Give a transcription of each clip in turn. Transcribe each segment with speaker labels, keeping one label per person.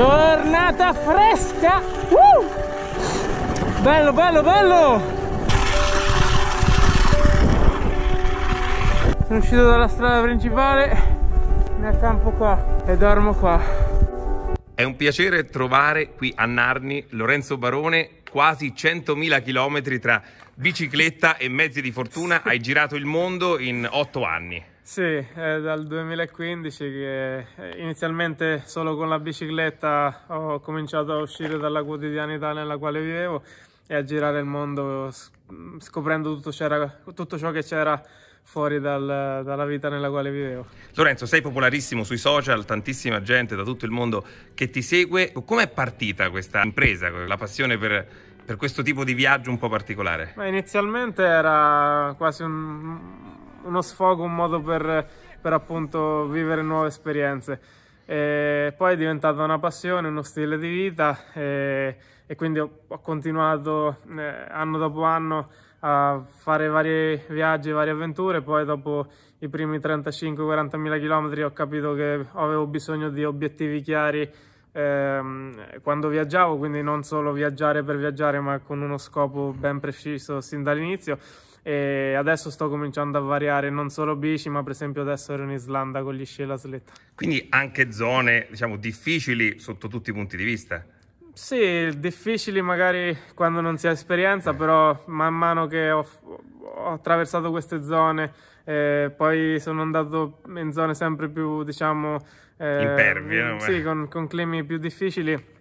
Speaker 1: giornata fresca uh! bello bello bello sono uscito dalla strada principale mi accampo qua e dormo qua
Speaker 2: è un piacere trovare qui a Narni Lorenzo Barone quasi 100.000 chilometri tra bicicletta e mezzi di fortuna hai girato il mondo in 8 anni
Speaker 1: sì, è dal 2015 che eh, inizialmente solo con la bicicletta ho cominciato a uscire dalla quotidianità nella quale vivevo e a girare il mondo scoprendo tutto, tutto ciò che c'era fuori dal, dalla vita nella
Speaker 2: quale vivevo. Lorenzo, sei popolarissimo sui social, tantissima gente da tutto il mondo che ti segue. Com'è partita questa impresa, la passione per per questo tipo di viaggio un po' particolare?
Speaker 1: Ma inizialmente era quasi un, uno sfogo, un modo per, per appunto vivere nuove esperienze. E poi è diventata una passione, uno stile di vita e, e quindi ho, continuato eh, anno dopo anno a fare vari viaggi, varie avventure, poi dopo i primi 35-40 mila chilometri ho capito che avevo bisogno di obiettivi chiari ehm, quando viaggiavo, quindi non solo viaggiare per viaggiare, ma con uno scopo ben preciso sin dall'inizio. E adesso sto cominciando a variare non solo bici, ma per esempio
Speaker 2: adesso ero in Islanda con gli sci e la sletta. Quindi anche zone, diciamo, difficili sotto tutti i punti di vista.
Speaker 1: Sì, difficili magari quando non si ha esperienza, però man mano che ho, ho attraversato queste zone, eh, poi sono andato in zone sempre più, diciamo, eh, impervie, eh, sì, con, con climi più difficili.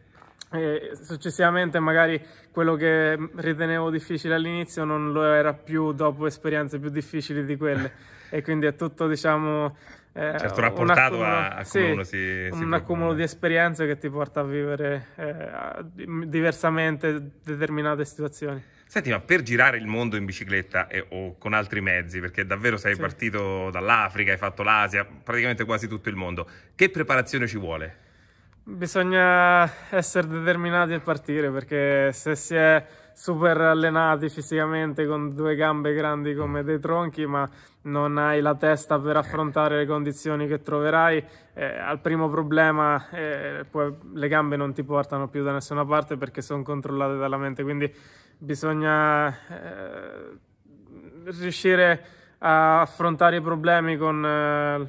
Speaker 1: E successivamente magari quello che ritenevo difficile all'inizio non lo era più dopo esperienze più difficili di quelle e quindi è tutto diciamo eh, certo, rapportato un accumulo, a, a sì, uno si, si un accumulo di esperienze che ti porta a vivere eh, diversamente determinate situazioni.
Speaker 2: Senti, ma per girare il mondo in bicicletta e, o con altri mezzi, perché davvero sei sì. partito dall'Africa, hai fatto l'Asia, praticamente quasi tutto il mondo, che preparazione ci vuole?
Speaker 1: Bisogna essere determinati a partire, perché se si è super allenati fisicamente con due gambe grandi come dei tronchi, ma non hai la testa per affrontare le condizioni che troverai. Eh, al primo problema eh, poi le gambe non ti portano più da nessuna parte perché sono controllate dalla mente, quindi bisogna eh, riuscire a affrontare i problemi con, eh,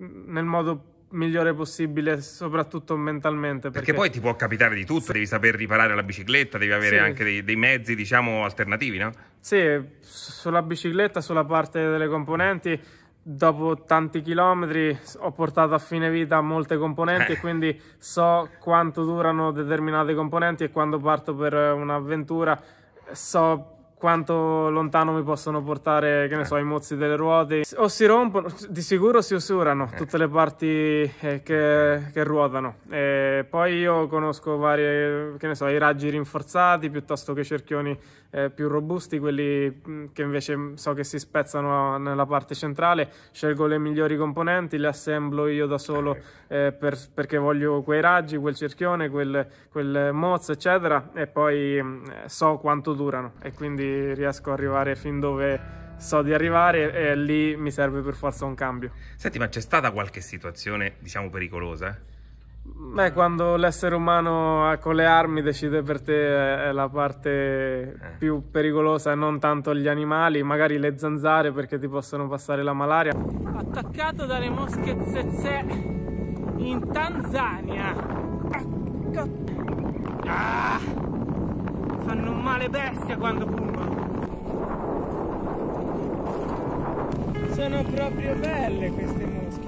Speaker 1: nel modo più migliore possibile, soprattutto mentalmente. Perché... perché... poi ti
Speaker 2: può capitare di tutto, devi saper riparare la bicicletta, devi avere sì. anche dei, dei, mezzi, diciamo, alternativi, no?
Speaker 1: Sì, sulla bicicletta, sulla parte delle componenti, dopo tanti chilometri ho portato a fine vita molte componenti eh. e quindi so quanto durano determinate componenti e quando parto per un'avventura so quanto lontano mi possono portare, che ne so, i mozzi delle ruote. O si rompono, di sicuro si usurano eh. tutte le parti eh, che, che, ruotano. E poi io conosco vari, che ne so, i raggi rinforzati piuttosto che i cerchioni eh, più robusti, quelli mm, che invece so che si spezzano nella parte centrale. Scelgo le migliori componenti, le assemblo io da solo eh, eh per, perché voglio quei raggi, quel cerchione, quel, quel mozzo, eccetera. E poi mm, so quanto durano e quindi riesco ad arrivare fin dove so di arrivare e lì mi serve per forza
Speaker 2: un cambio. Senti, ma c'è stata qualche situazione, diciamo, pericolosa?
Speaker 1: Beh, quando l'essere umano con le armi decide per te è la parte eh. più pericolosa, non tanto gli animali, magari le zanzare perché ti possono passare la malaria. Attaccato dalle mosche zezze in Tanzania. Ah! fanno un male bestia quando fumano. Sono proprio belle queste mosche.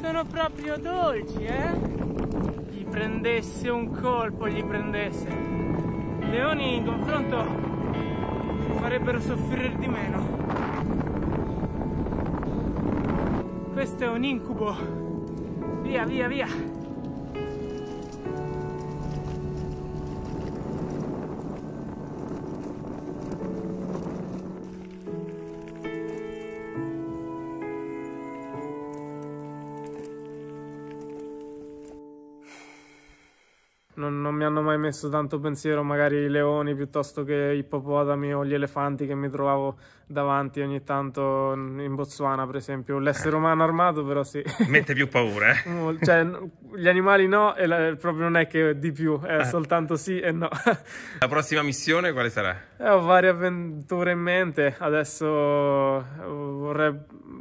Speaker 1: Sono proprio dolci, eh? Gli prendesse un colpo, gli prendesse. i Leoni in confronto ci farebbero soffrire di meno. Questo è un incubo. Via, via, via. non, non mi hanno mai messo tanto pensiero magari i leoni piuttosto che i popotami o gli elefanti che mi trovavo davanti ogni tanto in Botswana per esempio l'essere eh. umano armato però sì
Speaker 2: mette più paura eh?
Speaker 1: cioè gli animali no e la, proprio non è che di più è ah. soltanto sì e no
Speaker 2: la prossima missione quale sarà?
Speaker 1: Eh, ho varie avventure in mente adesso eh, vorrei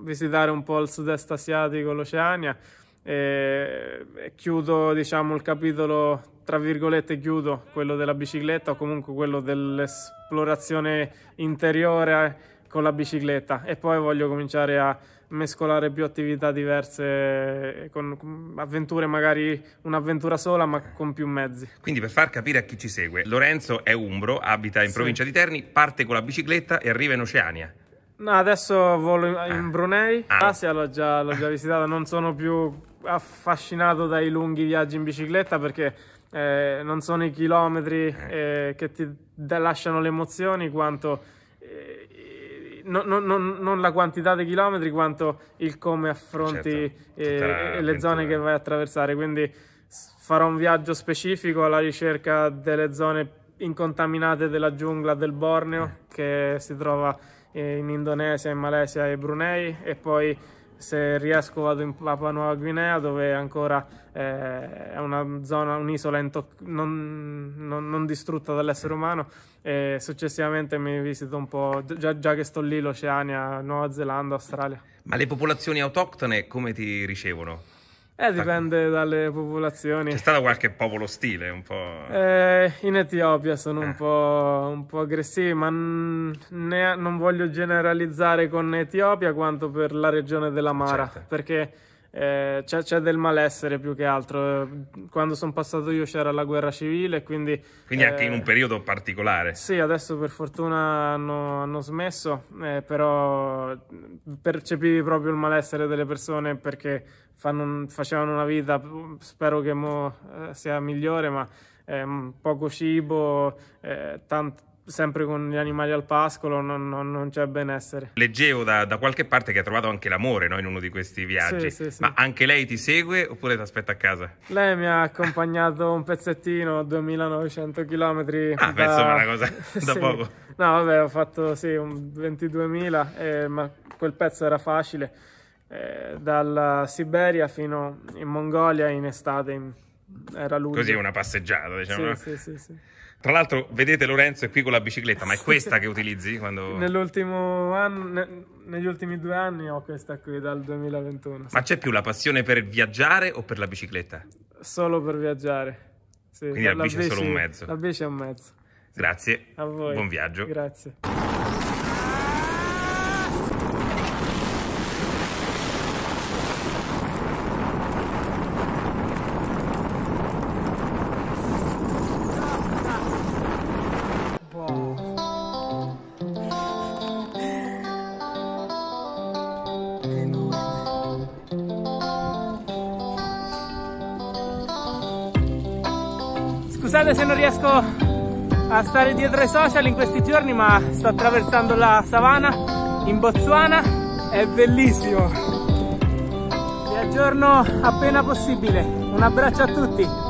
Speaker 1: visitare un po' il sud-est asiatico l'Oceania eh, chiudo diciamo il capitolo tra virgolette chiudo quello della bicicletta o comunque quello dell'esplorazione interiore con la bicicletta e poi voglio cominciare a mescolare più attività diverse con avventure magari un'avventura
Speaker 2: sola ma con più mezzi quindi per far capire a chi ci segue Lorenzo è umbro abita in sì. provincia di Terni parte con la bicicletta e arriva in Oceania
Speaker 1: No, adesso volo in, eh. Brunei. L'Asia ah. ah, l'ho già, già visitata, non sono più affascinato dai lunghi viaggi in bicicletta perché eh, non sono i chilometri eh, eh che ti lasciano le emozioni quanto eh, no, no, no, non la quantità dei chilometri quanto il come affronti certo, le zone che vai a attraversare quindi farò un viaggio specifico alla ricerca delle zone incontaminate della giungla del Borneo che si trova in Indonesia, in Malesia e Brunei e poi se riesco vado in Papua Nuova Guinea dove ancora eh, è una zona, un'isola non, non, non, distrutta dall'essere umano e successivamente mi visito un po', già, già che sto lì, l'Oceania, Nuova Zelanda, Australia. Ma
Speaker 2: le popolazioni autoctone come ti ricevono? Eh, dipende dalle popolazioni. C'è stato qualche popolo ostile un po'?
Speaker 1: Eh, in Etiopia sono eh. un, po', un, po', aggressivi, ma ne, non voglio generalizzare con Etiopia quanto per la regione dell'Amara, certo. perché eh, c'è, c'è, del malessere più che altro. Quando sono passato io c'era la guerra civile, quindi... Quindi eh, anche in eh, un
Speaker 2: periodo particolare.
Speaker 1: Sì, adesso per fortuna hanno, hanno smesso, eh, però percepivi proprio il malessere delle persone perché fanno, facevano una vita, spero che mo eh, sia migliore, ma eh, poco cibo, tant- sempre con gli animali al pascolo non, non, non c'è benessere.
Speaker 2: Leggevo da, da, qualche parte che ha trovato anche l'amore no? in uno di questi viaggi, sì, sì, sì. ma anche lei ti segue oppure ti aspetta a casa?
Speaker 1: Lei mi ha accompagnato un pezzettino, 2900 km. Ah, da... beh, insomma, una cosa da poco. No, vabbè, ho fatto sì, 22.000, eh, ma quel pezzo era facile, eh, dalla Siberia fino in Mongolia in estate, in... era luglio. Così una
Speaker 2: passeggiata, diciamo. Sì, sì, sì. sì. Tra l'altro, vedete Lorenzo è qui con la bicicletta, ma è questa che utilizzi? Quando...
Speaker 1: Nell'ultimo anno, ne, negli ultimi due anni ho questa qui, dal 2021.
Speaker 2: Sì. Ma c'è più la passione per viaggiare o per la bicicletta?
Speaker 1: Solo per viaggiare. Sì, Quindi la, la bici, è solo un mezzo. La bici è un mezzo.
Speaker 2: Grazie. A voi. Buon viaggio.
Speaker 1: Grazie. Scusate se non riesco a stare dietro ai social in questi giorni, ma sto attraversando la savana in Botswana, è bellissimo. Vi aggiorno appena possibile. Un abbraccio a tutti.